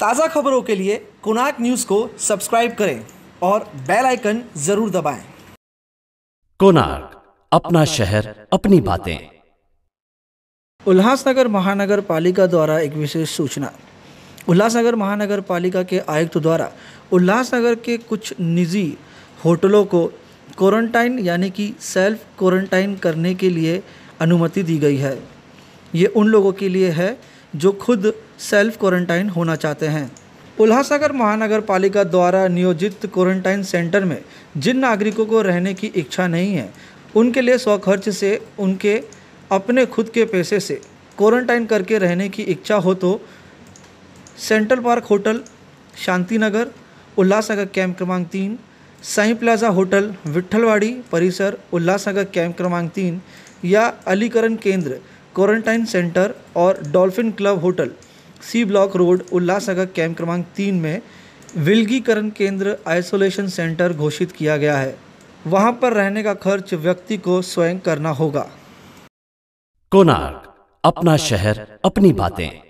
ताज़ा खबरों के लिए कुनाक न्यूज़ को सब्सक्राइब करें और बेल आइकन ज़रूर दबाएं। कोनार्क अपना शहर अपनी बातें उल्लासनगर महानगर पालिका द्वारा एक विशेष सूचना उल्लासनगर महानगर पालिका के आयुक्त द्वारा उल्लासनगर के कुछ निजी होटलों को क्वारंटाइन यानी कि सेल्फ क्वारंटाइन करने के लिए अनुमति दी गई है ये उन लोगों के लिए है जो खुद सेल्फ क्वारंटाइन होना चाहते हैं उल्हासनगर महानगर पालिका द्वारा नियोजित क्वारंटाइन सेंटर में जिन नागरिकों को रहने की इच्छा नहीं है उनके लिए स्वखर्च से उनके अपने खुद के पैसे से क्वारंटाइन करके रहने की इच्छा हो तो Central Park Hotel Shanti Nagar Ulhasnagar camp क्रमांक तीन साई प्लाजा होटल विठलवाड़ी परिसर उल्लासनगर कैंप क्रमांक तीन या अलीकरण केंद्र क्वारंटाइन सेंटर और Dolphin Club Hotel C block road Ulhasnagar camp क्रमांक तीन में विलगीकरण केंद्र आइसोलेशन सेंटर घोषित किया गया है वहां पर रहने का खर्च व्यक्ति को स्वयं करना होगा कोनार्क अपना शहर अपनी बातें